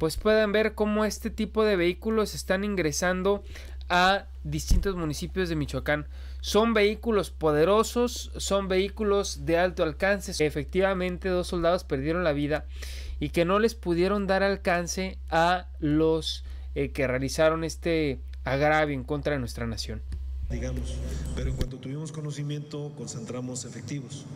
pues puedan ver cómo este tipo de vehículos están ingresando a distintos municipios de Michoacán. Son vehículos poderosos, son vehículos de alto alcance. Efectivamente, dos soldados perdieron la vida y que no les pudieron dar alcance a los eh, que realizaron este agravio en contra de nuestra nación digamos, pero en cuanto tuvimos conocimiento concentramos efectivos.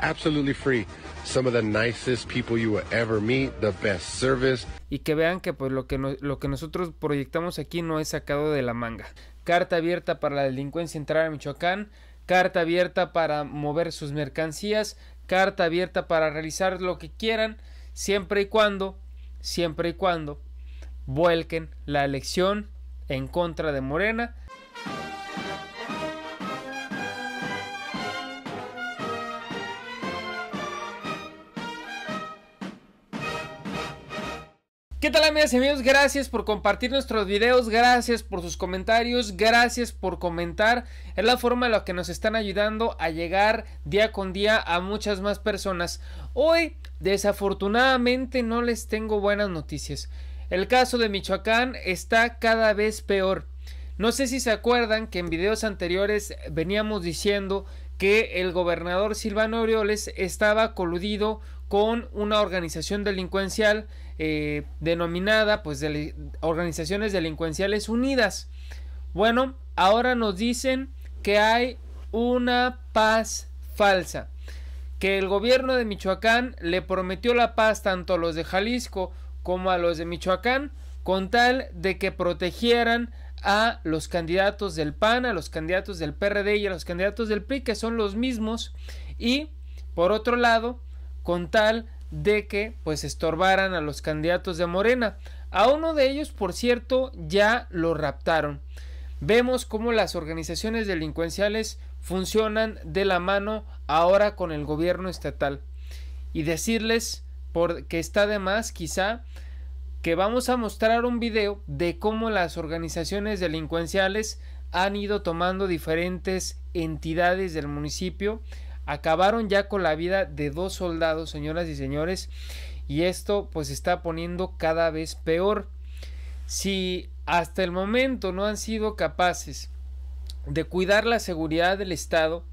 Absolutely free. Some of the nicest people you will ever meet, the best service. Y que vean que pues lo que lo que nosotros proyectamos aquí no es sacado de la manga. Carta abierta para la delincuencia entrar a Michoacán, carta abierta para mover sus mercancías, carta abierta para realizar lo que quieran, siempre y cuando, siempre y cuando vuelquen la elección en contra de Morena ¿Qué tal amigas y amigos? Gracias por compartir nuestros videos, gracias por sus comentarios, gracias por comentar. Es la forma en la que nos están ayudando a llegar día con día a muchas más personas. Hoy, desafortunadamente, no les tengo buenas noticias. El caso de Michoacán está cada vez peor. No sé si se acuerdan que en videos anteriores veníamos diciendo que el gobernador Silvano Orioles estaba coludido con una organización delincuencial eh, denominada pues organizaciones delincuenciales unidas. Bueno, ahora nos dicen que hay una paz falsa, que el gobierno de Michoacán le prometió la paz tanto a los de Jalisco como a los de Michoacán con tal de que protegieran a los candidatos del PAN, a los candidatos del PRD y a los candidatos del PRI, que son los mismos, y por otro lado, con tal de que pues estorbaran a los candidatos de Morena. A uno de ellos, por cierto, ya lo raptaron. Vemos cómo las organizaciones delincuenciales funcionan de la mano ahora con el gobierno estatal. Y decirles, porque está de más quizá, que vamos a mostrar un video de cómo las organizaciones delincuenciales han ido tomando diferentes entidades del municipio acabaron ya con la vida de dos soldados, señoras y señores, y esto pues está poniendo cada vez peor. Si hasta el momento no han sido capaces de cuidar la seguridad del Estado,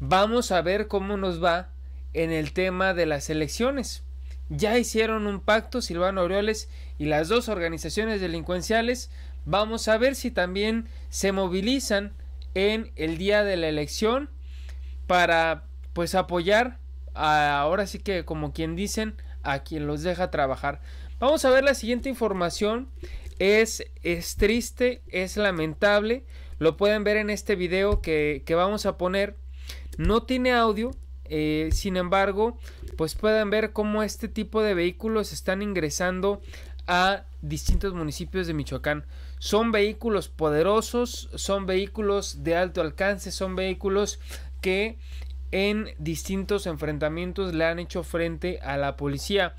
vamos a ver cómo nos va en el tema de las elecciones. Ya hicieron un pacto Silvano Aureoles y las dos organizaciones delincuenciales. Vamos a ver si también se movilizan en el día de la elección para pues apoyar ahora sí que como quien dicen a quien los deja trabajar. Vamos a ver la siguiente información. Es, es triste, es lamentable. Lo pueden ver en este video que, vamos a poner. No tiene audio, eh, sin embargo, pues pueden ver cómo este tipo de vehículos están ingresando a distintos municipios de Michoacán. Son vehículos poderosos, son vehículos de alto alcance, son vehículos que en distintos enfrentamientos le han hecho frente a la policía.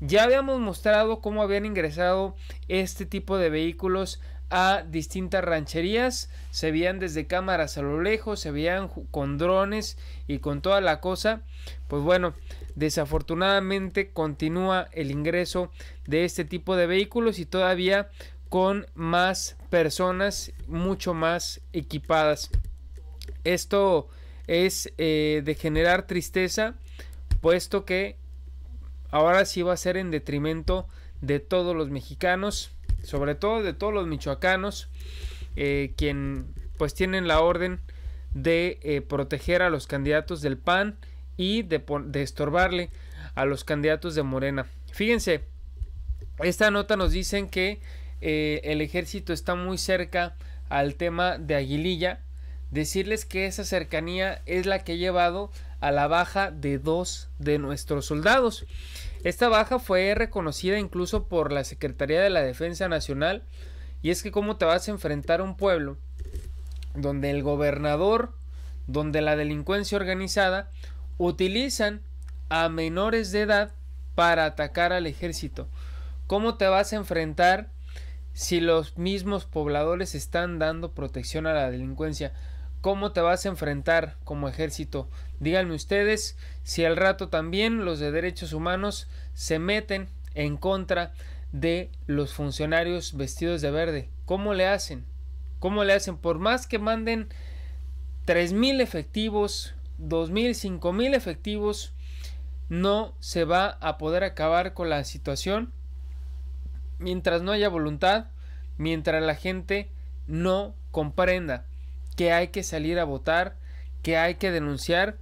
Ya habíamos mostrado cómo habían ingresado este tipo de vehículos a distintas rancherías, se veían desde cámaras a lo lejos, se veían con drones y con toda la cosa. Pues bueno, desafortunadamente continúa el ingreso de este tipo de vehículos y todavía con más personas mucho más equipadas. Esto es eh, de generar tristeza, puesto que ahora sí va a ser en detrimento de todos los mexicanos, sobre todo de todos los michoacanos, eh, quien pues tienen la orden de eh, proteger a los candidatos del PAN y de, estorbarle a los candidatos de Morena. Fíjense, esta nota nos dicen que el ejército está muy cerca al tema de Aguililla decirles que esa cercanía es la que ha llevado a la baja de dos de nuestros soldados. Esta baja fue reconocida incluso por la Secretaría de la Defensa Nacional y es que cómo te vas a enfrentar a un pueblo donde el gobernador, donde la delincuencia organizada utilizan a menores de edad para atacar al ejército. ¿Cómo te vas a enfrentar si los mismos pobladores están dando protección a la delincuencia? cómo te vas a enfrentar como ejército. Díganme ustedes si al rato también los de derechos humanos se meten en contra de los funcionarios vestidos de verde. ¿Cómo le hacen? ¿Cómo le hacen? Por más que manden 3.000 efectivos, 2.000, 5.000 efectivos, no se va a poder acabar con la situación mientras no haya voluntad, mientras la gente no comprenda que hay que salir a votar, que hay que denunciar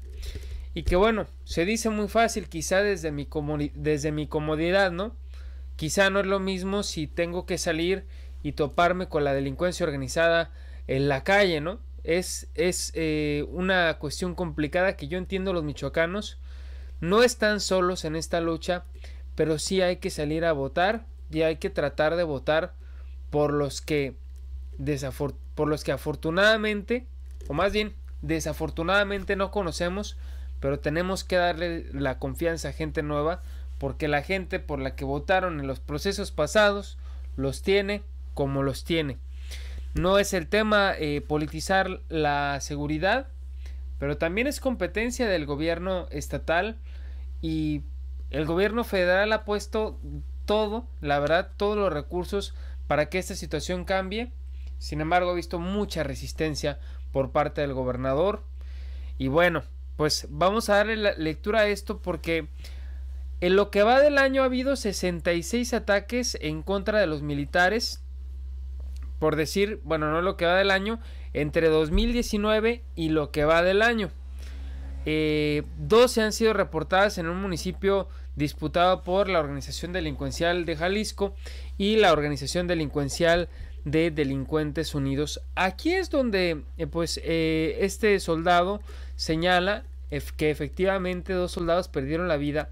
y que bueno, se dice muy fácil quizá desde mi, desde mi comodidad, ¿no? Quizá no es lo mismo si tengo que salir y toparme con la delincuencia organizada en la calle, ¿no? Es, es eh, una cuestión complicada que yo entiendo los michoacanos. No están solos en esta lucha, pero sí hay que salir a votar y hay que tratar de votar por los que desafortunadamente por los que afortunadamente, o más bien desafortunadamente no conocemos, pero tenemos que darle la confianza a gente nueva, porque la gente por la que votaron en los procesos pasados los tiene como los tiene. No es el tema eh, politizar la seguridad, pero también es competencia del gobierno estatal y el gobierno federal ha puesto todo, la verdad, todos los recursos para que esta situación cambie sin embargo, ha visto mucha resistencia por parte del gobernador. Y bueno, pues vamos a darle la lectura a esto porque en lo que va del año ha habido 66 ataques en contra de los militares. Por decir, bueno, no lo que va del año, entre 2019 y lo que va del año. Eh, dos se han sido reportadas en un municipio disputado por la Organización Delincuencial de Jalisco y la Organización Delincuencial de delincuentes unidos. Aquí es donde eh, pues eh, este soldado señala que efectivamente dos soldados perdieron la vida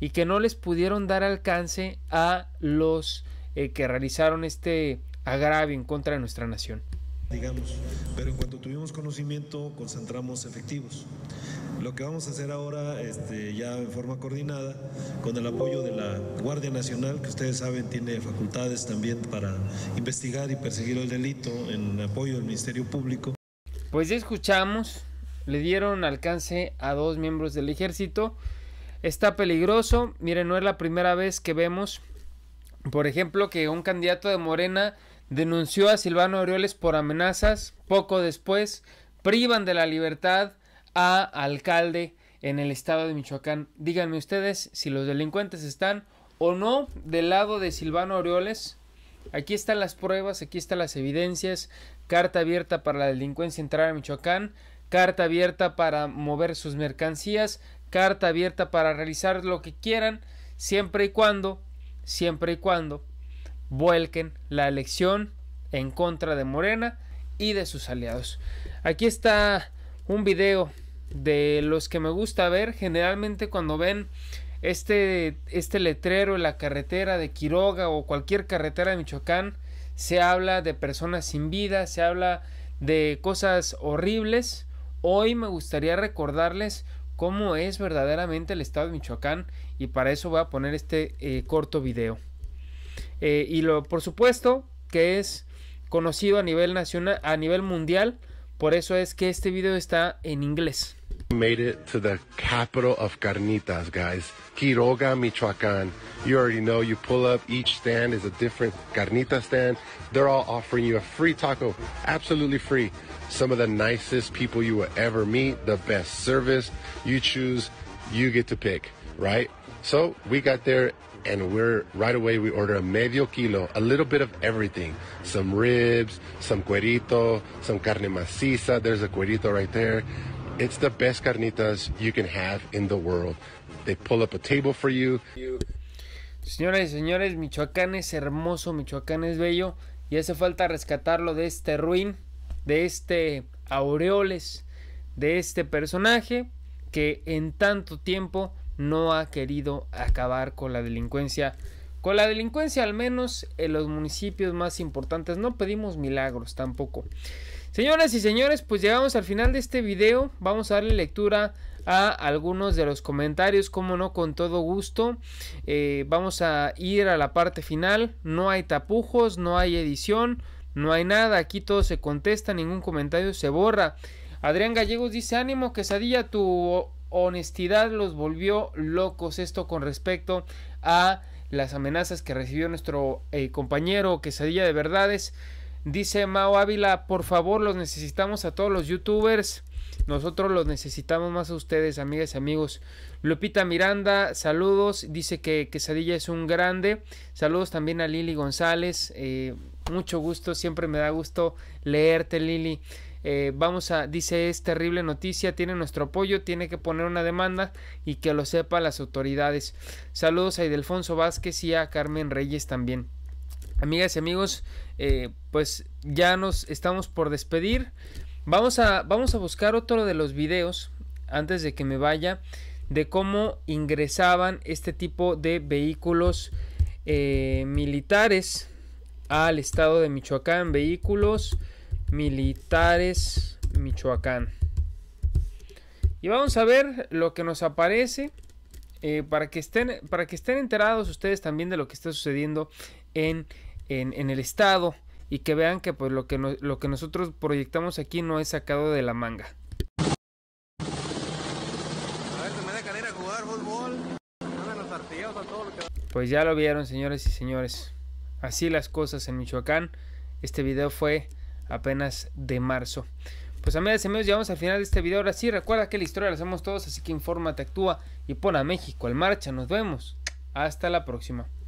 y que no les pudieron dar alcance a los eh, que realizaron este agravio en contra de nuestra nación. Digamos, pero en cuanto tuvimos conocimiento concentramos efectivos. Lo que vamos a hacer ahora, este, ya en forma coordinada, con el apoyo de la Guardia Nacional, que ustedes saben tiene facultades también para investigar y perseguir el delito en apoyo del Ministerio Público. Pues ya escuchamos, le dieron alcance a dos miembros del ejército. Está peligroso, miren, no es la primera vez que vemos, por ejemplo, que un candidato de Morena denunció a Silvano Orioles por amenazas. Poco después, privan de la libertad a alcalde en el estado de Michoacán. Díganme ustedes si los delincuentes están o no del lado de Silvano Orioles Aquí están las pruebas, aquí están las evidencias. Carta abierta para la delincuencia entrar a Michoacán. Carta abierta para mover sus mercancías. Carta abierta para realizar lo que quieran. Siempre y cuando, siempre y cuando vuelquen la elección en contra de Morena y de sus aliados. Aquí está un video de los que me gusta ver, generalmente cuando ven este, este letrero en la carretera de Quiroga o cualquier carretera de Michoacán, se habla de personas sin vida, se habla de cosas horribles. Hoy me gustaría recordarles cómo es verdaderamente el estado de Michoacán y para eso voy a poner este eh, corto video. Eh, y lo, por supuesto, que es conocido a nivel nacional, a nivel mundial, por eso es que este video está en inglés. Made it to the capital of carnitas, guys. Quiroga, Michoacan. You already know, you pull up, each stand is a different carnita stand. They're all offering you a free taco, absolutely free. Some of the nicest people you will ever meet, the best service. You choose, you get to pick, right? So we got there and we're right away we order a medio kilo, a little bit of everything. Some ribs, some cuerito, some carne maciza, there's a cuerito right there, It's the best carnitas you can have in the world. They pull up a table for you. Señoras y señores, Michoacán es hermoso, Michoacán es bello y hace falta rescatarlo de este ruin, de este aureoles, de este personaje que en tanto tiempo no ha querido acabar con la delincuencia. Con la delincuencia al menos en los municipios más importantes no pedimos milagros tampoco. Señoras y señores, pues llegamos al final de este video. Vamos a darle lectura a algunos de los comentarios, como no, con todo gusto. Eh, vamos a ir a la parte final. No hay tapujos, no hay edición, no hay nada. Aquí todo se contesta, ningún comentario se borra. Adrián Gallegos dice: Ánimo, quesadilla, tu honestidad los volvió locos. Esto con respecto a las amenazas que recibió nuestro eh, compañero Quesadilla de Verdades. Dice Mao Ávila, por favor, los necesitamos a todos los youtubers. Nosotros los necesitamos más a ustedes, amigas y amigos. Lupita Miranda, saludos. Dice que Quesadilla es un grande. Saludos también a Lili González. Eh, mucho gusto, siempre me da gusto leerte, Lili. Eh, vamos a, dice, es terrible noticia, tiene nuestro apoyo, tiene que poner una demanda y que lo sepan las autoridades. Saludos a Idelfonso Vázquez y a Carmen Reyes también. Amigas y amigos, eh, pues ya nos estamos por despedir. Vamos a, vamos a buscar otro de los videos, antes de que me vaya, de cómo ingresaban este tipo de vehículos eh, militares al estado de Michoacán. Vehículos militares Michoacán. Y vamos a ver lo que nos aparece eh, para, que estén, para que estén enterados ustedes también de lo que está sucediendo en en, el estado y que vean que pues lo que, lo que nosotros proyectamos aquí no es sacado de la manga. Pues ya lo vieron, señores y señores. Así las cosas en Michoacán. Este video fue apenas de marzo. Pues amigas y amigos, llegamos al final de este video. Ahora sí, recuerda que la historia la hacemos todos, así que infórmate, actúa y pon a México en marcha. Nos vemos. Hasta la próxima.